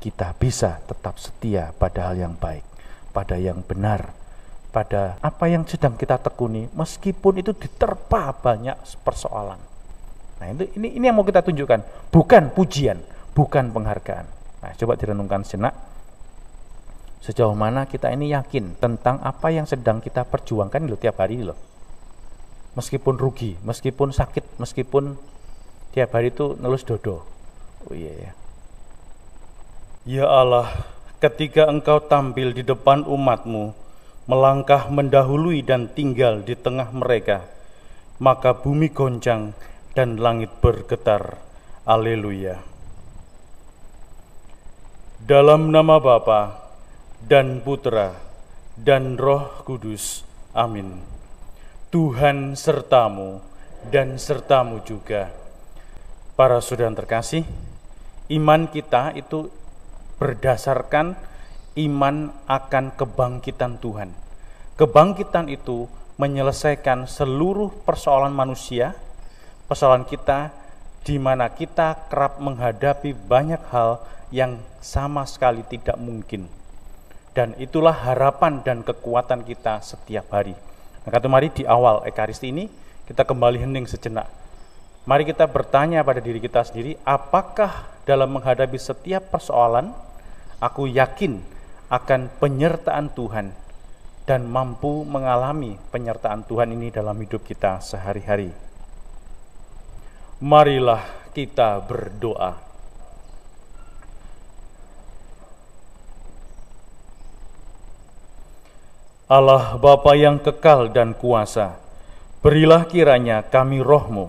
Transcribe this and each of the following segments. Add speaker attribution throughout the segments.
Speaker 1: kita bisa tetap setia pada hal yang baik, pada yang benar, pada apa yang sedang kita tekuni meskipun itu diterpa banyak persoalan. Nah, itu ini ini yang mau kita tunjukkan, bukan pujian, bukan penghargaan. Nah, coba direnungkan sejenak sejauh mana kita ini yakin tentang apa yang sedang kita perjuangkan loh tiap hari loh. Meskipun rugi, meskipun sakit, meskipun tiap hari itu nulis dodo. Oh iya yeah. Ya Allah, ketika engkau tampil di depan umatmu, melangkah mendahului dan tinggal di tengah mereka, maka bumi goncang dan langit bergetar. Haleluya. Dalam nama Bapa dan Putra dan Roh Kudus. Amin. Tuhan sertamu dan sertamu juga. Para saudara terkasih, iman kita itu berdasarkan iman akan kebangkitan Tuhan. Kebangkitan itu menyelesaikan seluruh persoalan manusia, persoalan kita di mana kita kerap menghadapi banyak hal yang sama sekali tidak mungkin. Dan itulah harapan dan kekuatan kita setiap hari. Maka nah, mari di awal Ekaristi ini kita kembali hening sejenak. Mari kita bertanya pada diri kita sendiri, apakah dalam menghadapi setiap persoalan, Aku yakin akan penyertaan Tuhan dan mampu mengalami penyertaan Tuhan ini dalam hidup kita sehari-hari. Marilah kita berdoa. Allah Bapa yang kekal dan kuasa, berilah kiranya kami rohmu,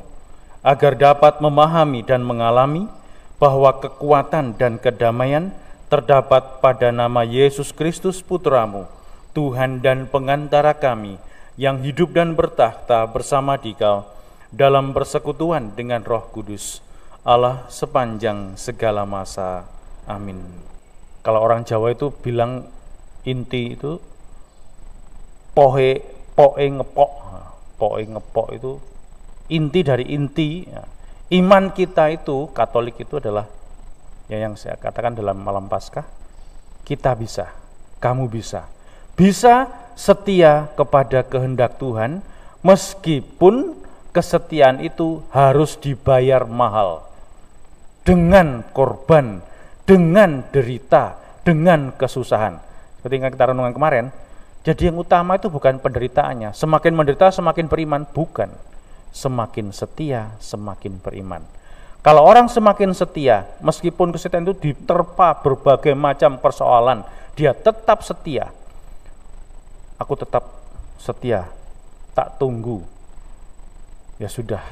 Speaker 1: agar dapat memahami dan mengalami bahwa kekuatan dan kedamaian terdapat pada nama Yesus Kristus Putramu, Tuhan dan pengantara kami, yang hidup dan bertahta bersama dikau dalam persekutuan dengan roh kudus, Allah sepanjang segala masa. Amin. Kalau orang Jawa itu bilang inti itu pohe, poe ngepok. Poe ngepok itu inti dari inti. Iman kita itu, Katolik itu adalah ya yang saya katakan dalam malam Paskah kita bisa kamu bisa bisa setia kepada kehendak Tuhan meskipun kesetiaan itu harus dibayar mahal dengan korban dengan derita dengan kesusahan seperti yang kita renungkan kemarin jadi yang utama itu bukan penderitaannya. Semakin menderita semakin beriman, bukan. Semakin setia semakin beriman. Kalau orang semakin setia, meskipun kesetiaan itu diterpa berbagai macam persoalan, dia tetap setia. Aku tetap setia, tak tunggu. Ya sudah,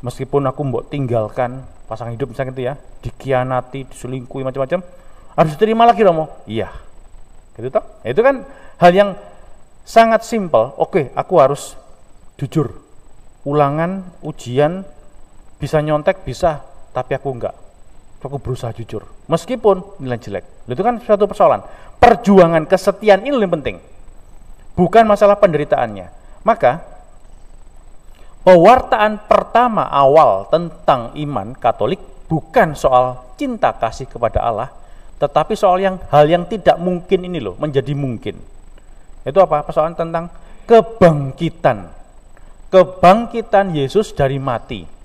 Speaker 1: meskipun aku mau tinggalkan pasang hidup misalnya itu ya, dikianati, diselingkuhi macam-macam, harus terima lagi Romo. Iya. Gitu toh? Ya itu kan hal yang sangat simpel. Oke, aku harus jujur. Ulangan, ujian, bisa nyontek bisa tapi aku enggak aku berusaha jujur meskipun nilai jelek itu kan suatu persoalan perjuangan kesetiaan ini yang penting bukan masalah penderitaannya maka pewartaan pertama awal tentang iman Katolik bukan soal cinta kasih kepada Allah tetapi soal yang hal yang tidak mungkin ini loh menjadi mungkin itu apa persoalan tentang kebangkitan kebangkitan Yesus dari mati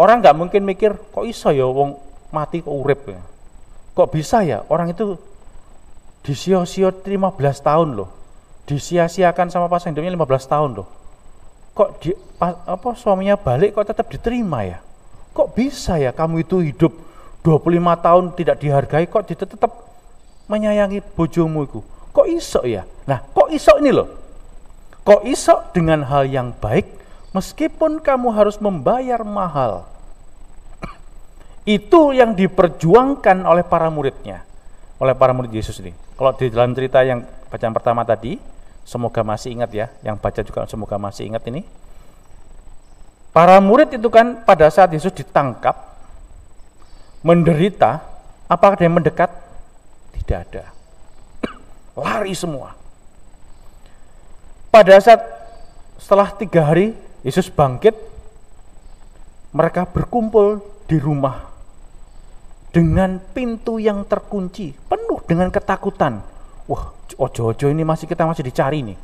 Speaker 1: Orang nggak mungkin mikir kok iso ya wong mati kok urip ya. Kok bisa ya orang itu disio-sio 15 tahun loh. Disia-siakan sama pasangan hidupnya 15 tahun loh. Kok di, apa suaminya balik kok tetap diterima ya? Kok bisa ya kamu itu hidup 25 tahun tidak dihargai kok tetap menyayangi bojomu itu? Kok iso ya? Nah, kok iso ini loh? Kok iso dengan hal yang baik meskipun kamu harus membayar mahal itu yang diperjuangkan oleh para muridnya, oleh para murid Yesus ini. Kalau di dalam cerita yang bacaan pertama tadi, semoga masih ingat ya, yang baca juga semoga masih ingat ini. Para murid itu kan pada saat Yesus ditangkap, menderita, apakah dia mendekat? Tidak ada. Lari semua. Pada saat setelah tiga hari Yesus bangkit, mereka berkumpul di rumah dengan pintu yang terkunci, penuh dengan ketakutan. Wah, ojo-ojo ini masih kita masih dicari nih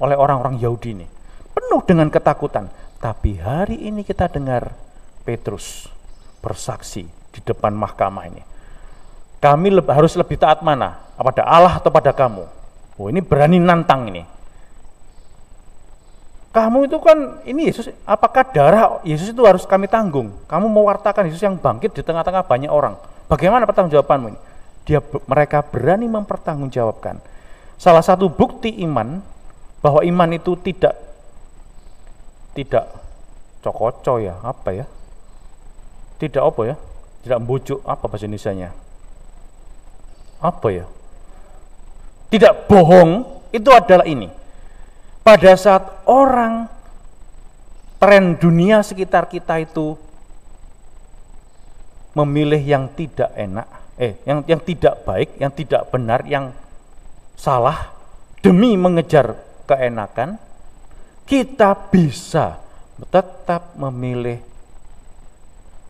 Speaker 1: oleh orang-orang Yahudi nih. Penuh dengan ketakutan. Tapi hari ini kita dengar Petrus bersaksi di depan mahkamah ini. Kami harus lebih taat mana? Pada Allah atau pada kamu? Oh, ini berani nantang ini kamu itu kan ini Yesus, apakah darah Yesus itu harus kami tanggung? Kamu mewartakan Yesus yang bangkit di tengah-tengah banyak orang. Bagaimana pertanggungjawabanmu ini? Dia mereka berani mempertanggungjawabkan. Salah satu bukti iman bahwa iman itu tidak tidak cokoco ya, apa ya? Tidak apa ya? Tidak membujuk apa bahasa Indonesia-nya? Apa ya? Tidak bohong itu adalah ini pada saat orang tren dunia sekitar kita itu memilih yang tidak enak, eh yang yang tidak baik, yang tidak benar, yang salah demi mengejar keenakan, kita bisa tetap memilih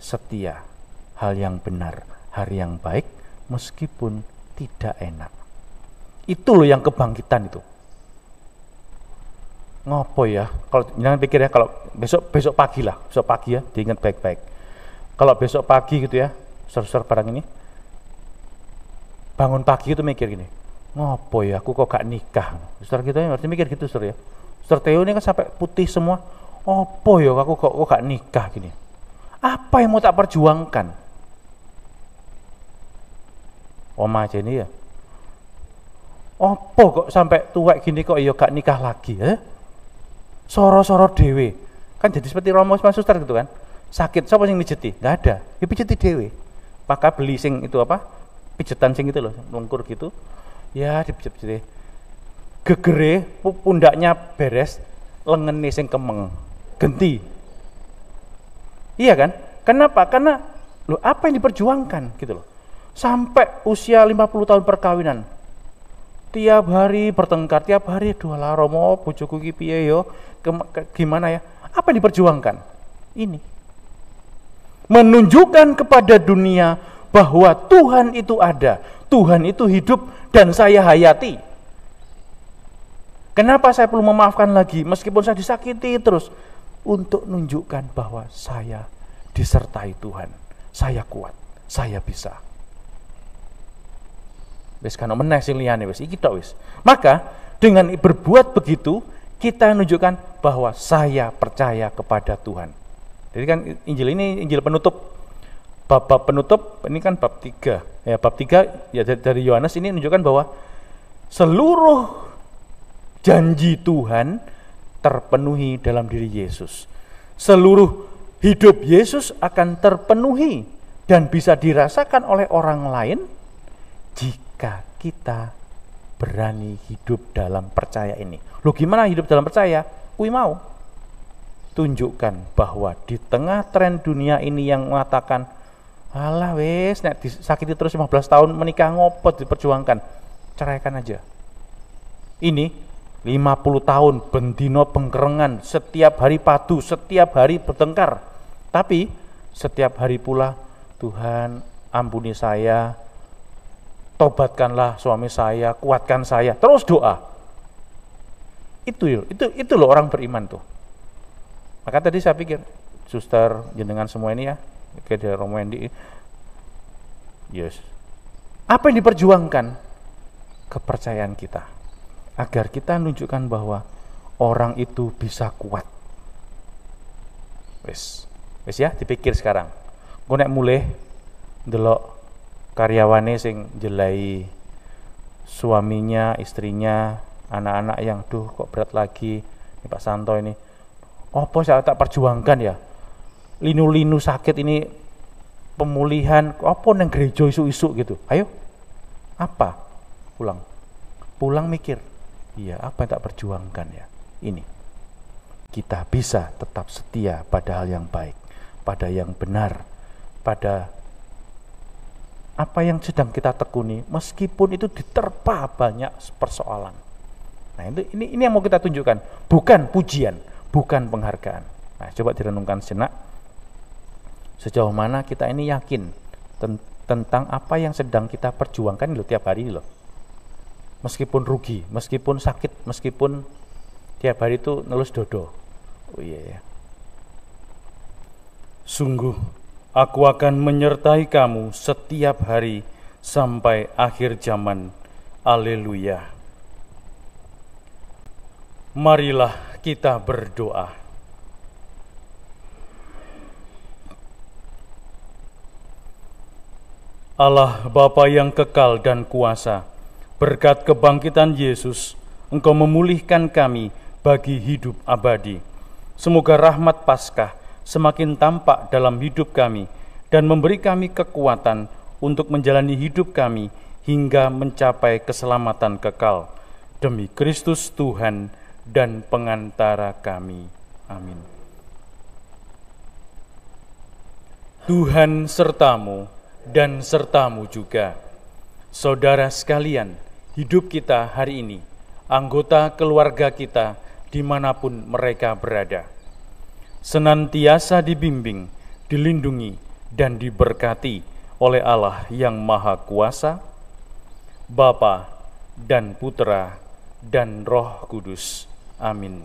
Speaker 1: setia hal yang benar, hari yang baik meskipun tidak enak. Itu loh yang kebangkitan itu ngopo ya kalau jangan pikir ya kalau besok besok pagi lah besok pagi ya diingat baik-baik kalau besok pagi gitu ya seru-seru barang ini bangun pagi itu mikir gini ngopo ya aku kok gak nikah sur kita ya berarti mikir gitu seru ya seru Teo ini kan sampai putih semua ngopo ya aku kok, kok gak nikah gini apa yang mau tak perjuangkan Oma aja ini ya opo kok sampai tua gini kok iya gak nikah lagi ya eh? soro-soro dewe kan jadi seperti romo sama suster gitu kan sakit siapa yang mijeti nggak ada ya pijeti dewe pakai beli sing itu apa pijetan sing itu loh nungkur gitu ya dipijet-pijet gegere pundaknya beres lengan sing kemeng genti iya kan kenapa karena lo apa yang diperjuangkan gitu loh sampai usia 50 tahun perkawinan tiap hari bertengkar tiap hari dua lah romo bojoku yo gimana ya apa yang diperjuangkan ini menunjukkan kepada dunia bahwa Tuhan itu ada Tuhan itu hidup dan saya hayati kenapa saya perlu memaafkan lagi meskipun saya disakiti terus untuk nunjukkan bahwa saya disertai Tuhan saya kuat saya bisa wis kan meneh sing liyane wis iki tok wis. Maka dengan berbuat begitu kita menunjukkan bahwa saya percaya kepada Tuhan. Jadi kan Injil ini Injil penutup bab-bab penutup ini kan bab 3. Ya bab 3 ya dari Yohanes ini menunjukkan bahwa seluruh janji Tuhan terpenuhi dalam diri Yesus. Seluruh hidup Yesus akan terpenuhi dan bisa dirasakan oleh orang lain jika jika kita berani hidup dalam percaya ini. Lu gimana hidup dalam percaya? Kui mau. Tunjukkan bahwa di tengah tren dunia ini yang mengatakan Allah wes nek disakiti terus 15 tahun menikah ngopot diperjuangkan. Ceraikan aja. Ini 50 tahun bendino pengkerengan, setiap hari padu, setiap hari bertengkar. Tapi setiap hari pula Tuhan ampuni saya, tobatkanlah suami saya, kuatkan saya, terus doa. Itu itu itu loh orang beriman tuh. Maka tadi saya pikir, suster jenengan semua ini ya, oke dari Romo Endi, yes. Apa yang diperjuangkan? Kepercayaan kita, agar kita menunjukkan bahwa orang itu bisa kuat. Wes, wes ya, dipikir sekarang. Gue mulai, delok karyawane sing jelai suaminya, istrinya, anak-anak yang duh kok berat lagi ini Pak Santo ini apa saya tak perjuangkan ya linu-linu sakit ini pemulihan apa yang gereja isu-isu gitu ayo apa pulang pulang mikir iya apa yang tak perjuangkan ya ini kita bisa tetap setia pada hal yang baik pada yang benar pada apa yang sedang kita tekuni meskipun itu diterpa banyak persoalan. Nah, itu ini ini yang mau kita tunjukkan, bukan pujian, bukan penghargaan. Nah, coba direnungkan senak Sejauh mana kita ini yakin ten tentang apa yang sedang kita perjuangkan lo tiap hari ini loh. Meskipun rugi, meskipun sakit, meskipun tiap hari itu nelus dodo. Oh iya yeah. Sungguh Aku akan menyertai kamu setiap hari sampai akhir zaman. Haleluya. Marilah kita berdoa. Allah Bapa yang kekal dan kuasa, berkat kebangkitan Yesus, Engkau memulihkan kami bagi hidup abadi. Semoga rahmat Paskah semakin tampak dalam hidup kami dan memberi kami kekuatan untuk menjalani hidup kami hingga mencapai keselamatan kekal. Demi Kristus Tuhan dan pengantara kami. Amin. Tuhan sertamu dan sertamu juga. Saudara sekalian, hidup kita hari ini, anggota keluarga kita dimanapun mereka berada senantiasa dibimbing, dilindungi, dan diberkati oleh Allah yang Maha Kuasa, Bapa dan Putra dan Roh Kudus. Amin.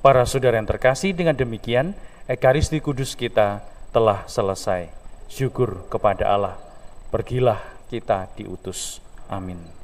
Speaker 1: Para saudara yang terkasih, dengan demikian Ekaristi Kudus kita telah selesai. Syukur kepada Allah. Pergilah kita diutus. Amin.